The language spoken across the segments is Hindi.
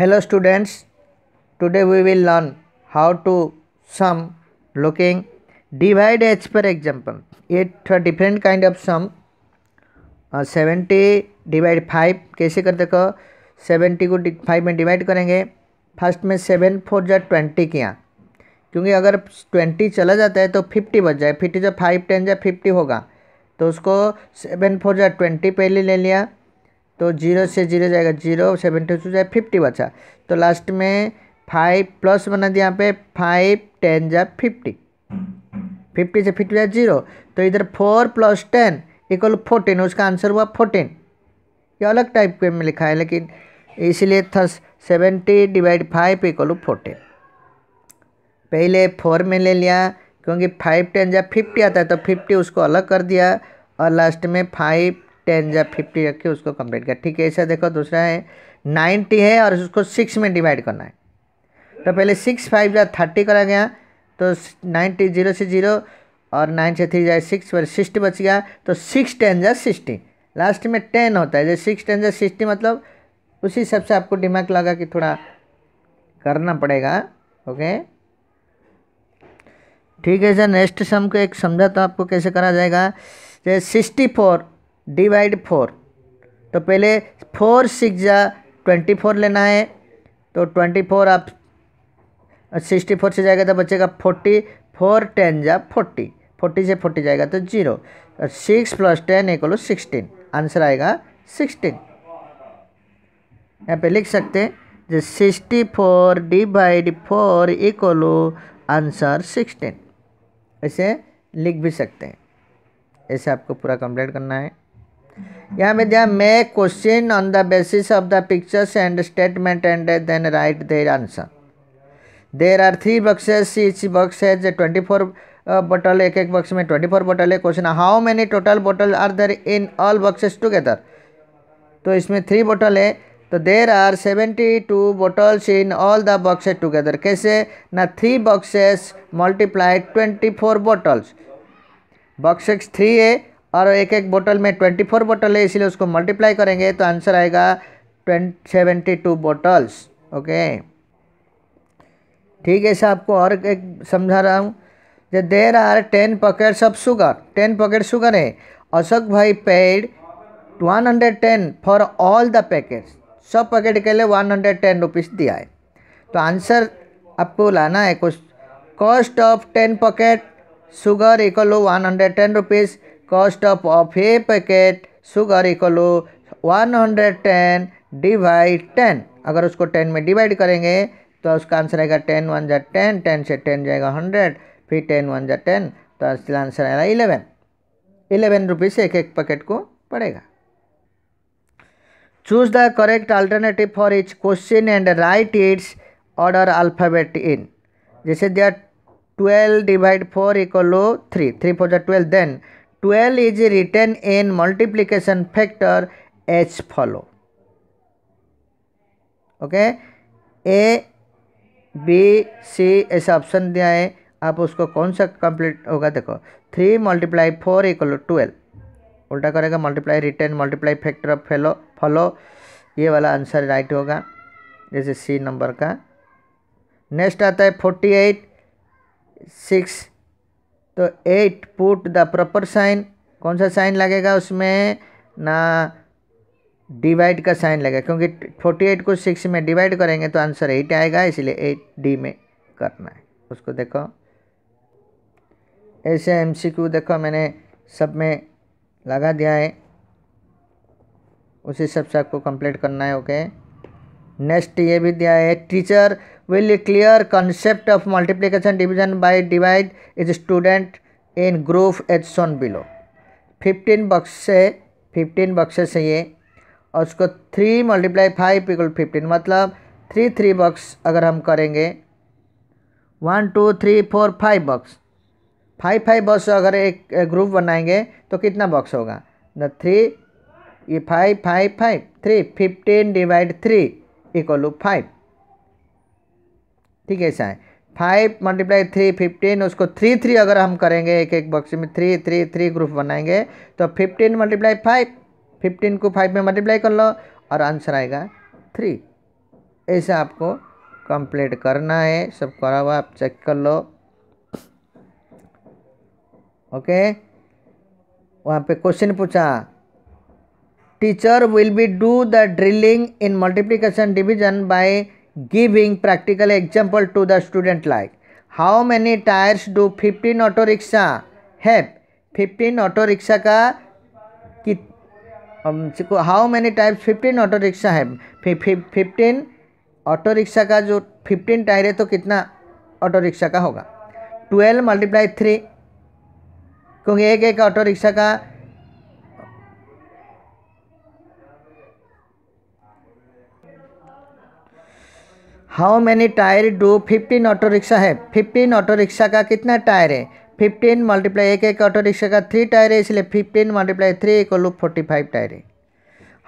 hello students today we will learn how to sum looking divide h for example eight different kind of sum seventy divide five कैसे कर देखो सेवेंटी को फाइव में डिवाइड करेंगे फर्स्ट में सेवन फोर जा ट्वेंटी किया क्योंकि अगर ट्वेंटी चला जाता है तो फिफ्टी बच जाए फिफ्टी जो फाइव टेन जा फिफ्टी होगा तो उसको सेवन फोर जा ट्वेंटी पहले ले लिया तो जीरो से जीरो जाएगा जीरो सेवन टू जाए फिफ्टी बचा तो लास्ट में फाइव प्लस बना दिया यहाँ पे फाइव टेन जा फिफ्टी फिफ्टी से फिफ्टी जाए जीरो तो इधर four plus ten equal fourteen उसका आंसर हुआ फोर्टीन ये अलग टाइप के में लिखा है लेकिन इसीलिए था seventy divide five equal fourteen पहले फोर में ले लिया क्योंकि फाइव टेन जब फिफ्टी आता है तो फिफ्टी उसको अलग कर दिया और लास्ट में फाइव टेन या फिफ्टी रख के उसको कंप्लीट कर ठीक है ऐसा देखो दूसरा है नाइन्टी है और उसको सिक्स में डिवाइड करना है तो पहले सिक्स फाइव या थर्टी करा गया तो नाइन्टी जीरो से जीरो और नाइन से थ्री जाए सिक्स पर सिक्सटी बच गया तो सिक्स टेन या सिक्सटी लास्ट में टेन होता है जैसे सिक्स टेन या सिक्सटी मतलब उसी हिसाब से आपको दिमाग लगा कि थोड़ा करना पड़ेगा ओके ठीक है सर नेक्स्ट सम को एक समझा तो आपको कैसे करा जाएगा जैसे सिक्सटी फोर डिवाइड फोर तो पहले फोर सिक्स जा ट्वेंटी फोर लेना है तो ट्वेंटी फोर आप सिक्सटी फोर से जाएगा तो बचेगा फोर्टी फोर टेन जा फोर्टी फोर्टी से फोर्टी जाएगा तो जीरो सिक्स प्लस टेन लो सिक्सटीन आंसर आएगा सिक्सटीन यहाँ पे लिख सकते हैं जो sixty four divide four equal answer sixteen ऐसे लिख भी सकते हैं ऐसे आपको पूरा कंप्लीट करना है यहाँ में दिया मे question on the basis of the pictures and statement and then write their answer there are three boxes each box has twenty four bottle एक एक बक्स में ट्वेंटी फोर बोटल है question how many total bottle are there in all boxes together तो इसमें थ्री बोटल है तो there are seventy two bottles in all the boxes together कैसे ना three boxes multiply twenty four bottles boxes three है और एक एक बोतल में ट्वेंटी फोर बोटल है इसलिए उसको मल्टीप्लाई करेंगे तो आंसर आएगा twenty seventy two bottles okay ठीक है सर आपको और एक समझा रहा हूँ जो there are ten pockets of sugar ten pocket sugar है अशोक भाई paid one hundred ten for all the packets सब पैकेट के लिए वन हंड्रेड टेन रुपीज़ दिया है तो आंसर आपको लाना है कुछ cost of ten pocket sugar equal one hundred ten rupees cost of of a packet sugar equal 110 divide ten अगर उसको टेन में डिवाइड करेंगे तो उसका आंसर आएगा टेन वन जा टेन टेन से टेन जाएगा हंड्रेड फिर टेन वन जा टेन तो इसका आंसर आएगा इलेवन इलेवन रुपीज़ एक एक पैकेट को पड़ेगा choose the correct alternative for each question and write its order alphabet in जैसे दिया twelve divide four equal three three four जै twelve then 12 is written in multiplication factor as follow okay A B C ऐसा ऑप्शन दिया है आप उसको कौन सा कंप्लीट होगा देखो three multiply four equal to twelve उल्टा करेगा multiply return multiply factor of fellow follow ये वाला आंसर राइट होगा जैसे सी नंबर का नेक्स्ट आता है फोर्टी एट सिक्स तो eight put the proper sign कौन सा साइन लगेगा उसमें ना डिवाइड का साइन लगेगा क्योंकि फोर्टी एट को सिक्स में डिवाइड करेंगे तो आंसर एट आएगा इसलिए एट डी में करना है उसको देखो ऐसे एमसीक्यू देखो मैंने सब में लगा दिया है उसी सब से आपको कंप्लीट करना है ओके okay? नेक्स्ट ये भी दिया है teacher will clear concept of multiplication division by divide is student in group as shown below fifteen बक्से फिफ्टीन बक्से से ये और उसको three multiply five equal fifteen मतलब थ्री थ्री बक्स अगर हम करेंगे one two three four five box five five box अगर एक ग्रुप बनाएंगे तो कितना बक्स होगा द थ्री ये five five five three fifteen divide three equal to five ठीक है ऐसा है फाइव मल्टीप्लाई थ्री फिफ्टीन उसको थ्री थ्री अगर हम करेंगे एक एक बॉक्स में थ्री थ्री थ्री ग्रुप बनाएंगे तो फिफ्टीन मल्टीप्लाई फाइव फिफ्टीन को फाइव में मल्टीप्लाई कर लो और आंसर आएगा थ्री ऐसा आपको कंप्लीट करना है सब करा हुआ आप चेक कर लो ओके वहाँ पे क्वेश्चन पूछा teacher will be do the drilling in multiplication division by giving practical example to the student like how many tires do 15 auto rickshaw have 15 auto rickshaw का कि how many types 15 auto rickshaw है 15 ऑटो रिक्शा का जो 15 टायर है तो कितना ऑटो रिक्शा का होगा 12 मल्टीप्लाई थ्री क्योंकि एक एक ऑटो रिक्शा का how many tyre do fifteen auto rickshaw है फिफ्टीन ऑटो रिक्शा का कितना टायर है फिफ्टीन मल्टीप्लाई एक एक ऑटो रिक्शा का थ्री टायर है इसलिए फिफ्टीन मल्टीप्लाई थ्री एक लू फोर्टी फाइव टायर है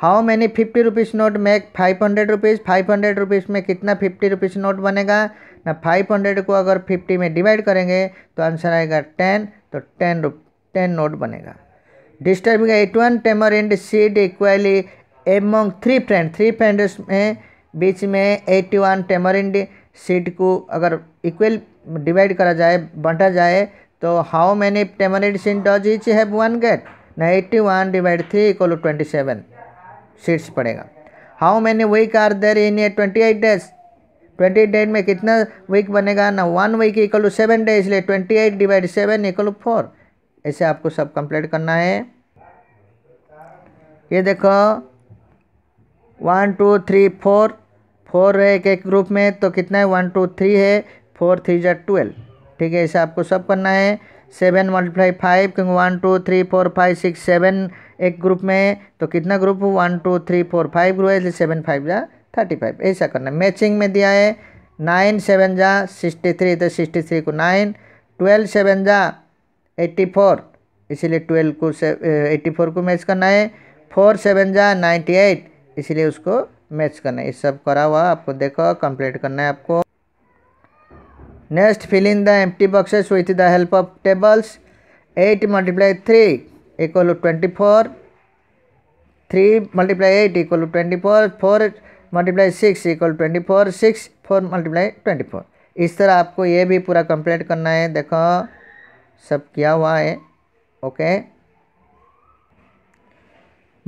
how many fifty rupees note make five hundred rupees five hundred rupees में कितना फिफ्टी रुपीज़ नोट बनेगा ना फाइव हंड्रेड को अगर फिफ्टी में डिवाइड करेंगे तो आंसर आएगा टेन तो टेन रुप टेन नोट बनेगा disturbing eight one tamarind seed equally among three friend three friends में बीच में एट्टी वन टेमरिंड सीट को अगर इक्वल डिवाइड करा जाए बांटा जाए तो how many tamarind seat does each have one get ना eighty one divide three equal to twenty seven seats पड़ेगा how many week are there in a twenty eight days twenty days में कितना वीक बनेगा ना one week equal to seven days इसलिए twenty eight divide seven equal to four ऐसे आपको सब कंप्लीट करना है ये देखो one two three four four है एक एक ग्रुप में तो कितना है वन टू थ्री है फोर थ्री जै ट्वेल्व ठीक है ऐसे आपको सब करना है सेवन मल्टीप्लाई फाइव क्योंकि one two three four five six seven एक ग्रुप में है तो कितना group one two three four five group है इसलिए सेवन फाइव जा थर्टी फाइव ऐसा करना है मैचिंग में दिया है नाइन सेवन जा सिक्सटी थ्री तो सिक्सटी थ्री को नाइन ट्वेल्व सेवन जा एट्टी फोर इसीलिए ट्वेल्व को एट्टी फोर को मैच करना है फोर सेवन जा नाइन्टी एट इसीलिए उसको मैच करना है ये सब करा हुआ आपको देखो कंप्लीट करना है आपको next fill in the empty boxes with the help of tables eight multiply three equal to twenty four three multiply eight equal to twenty four four multiply six equal twenty four six four multiply twenty four इस तरह आपको ये भी पूरा कंप्लीट करना है देखो सब किया हुआ है ओके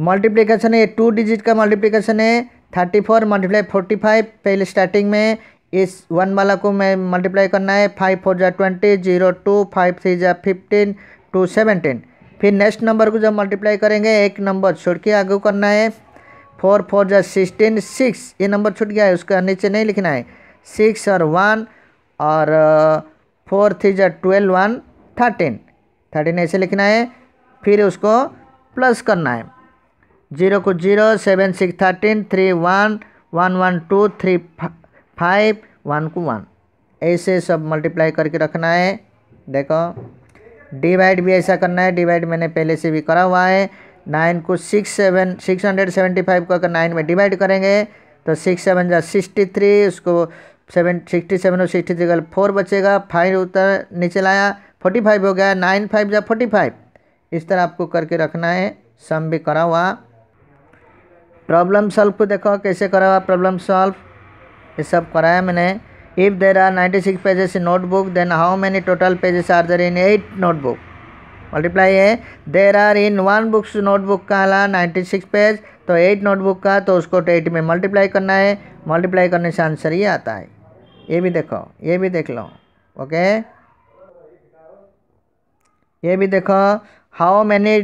मल्टीप्लिकेशन है टू डिजिट का मल्टीप्लिकेशन है thirty four multiply forty five पहले स्टार्टिंग में इस वन वाला को मैं मल्टीप्लाई करना है फाइव फोर जै twenty zero two five three जै फिफ्टीन टू सेवेंटीन फिर नेक्स्ट नंबर को जब मल्टीप्लाई करेंगे एक नंबर छोड़ के आगे करना है फोर फोर जै सिक्सटीन सिक्स ये नंबर छूट गया है उसका नीचे नहीं लिखना है सिक्स और वन और फोर थ्री जै ट्वेल्व वन थर्टीन थर्टीन ऐसे लिखना है फिर उसको प्लस करना है जीरो को zero seven six thirteen three one one one two three five one को वन ऐसे सब मल्टीप्लाई करके रखना है देखो डिवाइड भी ऐसा करना है डिवाइड मैंने पहले से भी करा हुआ है नाइन को six seven six hundred seventy five को अगर नाइन में डिवाइड करेंगे तो सिक्स सेवन जा सिक्सटी थ्री उसको सेवन सिक्सटी सेवन और सिक्सटी थ्री का फोर बचेगा फाइव उतर नीचे लाया फोर्टी फाइव हो गया नाइन फाइव जा फोर्टी फाइव इस तरह आपको करके रखना है सम भी करा हुआ प्रॉब्लम सॉल्व को देखो कैसे करा हुआ प्रॉब्लम सॉल्व ये सब कराया मैंने if there are ninety six pages in notebook then how many total pages are there in eight notebook multiply है there are in one books notebook का ला नाइन्टी सिक्स पेज तो एट नोटबुक का तो उसको एट तो में मल्टीप्लाई करना है मल्टीप्लाई करने से आंसर ही आता है ये भी देखो ये भी देख लो ओके ये भी देखो how many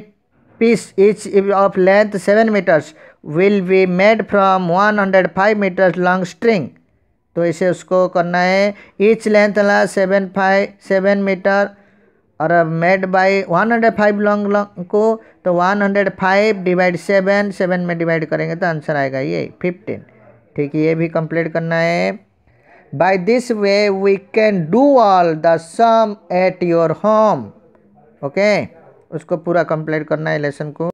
piece of length seven metres will be made from one hundred five metres long string तो इसे उसको करना है ईच लेंथ ला सेवन फाइव सेवन मीटर और made by one hundred five long long को तो one hundred five divide seven seven में डिवाइड करेंगे तो आंसर आएगा ये फिफ्टीन ठीक है ये भी कंप्लीट करना है by this way we can do all the sum at your home okay उसको पूरा कंप्लीट करना है लेसन को